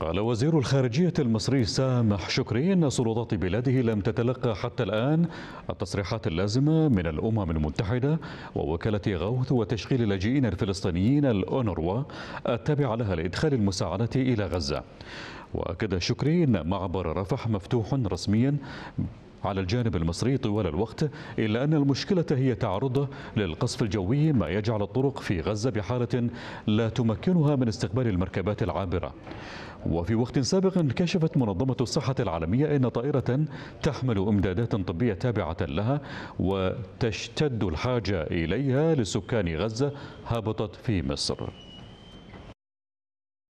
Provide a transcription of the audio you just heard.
قال وزير الخارجية المصري سامح شكري أن سلطات بلاده لم تتلقى حتى الآن التصريحات اللازمة من الأمم المتحدة ووكالة غوث وتشغيل اللاجئين الفلسطينيين الأونروا التابعة لها لإدخال المساعدات إلى غزة وأكد شكري أن معبر رفح مفتوح رسميا على الجانب المصري طوال الوقت إلا أن المشكلة هي تعرضه للقصف الجوي ما يجعل الطرق في غزة بحالة لا تمكنها من استقبال المركبات العابرة وفي وقت سابق كشفت منظمة الصحة العالمية أن طائرة تحمل إمدادات طبية تابعة لها وتشتد الحاجة إليها لسكان غزة هبطت في مصر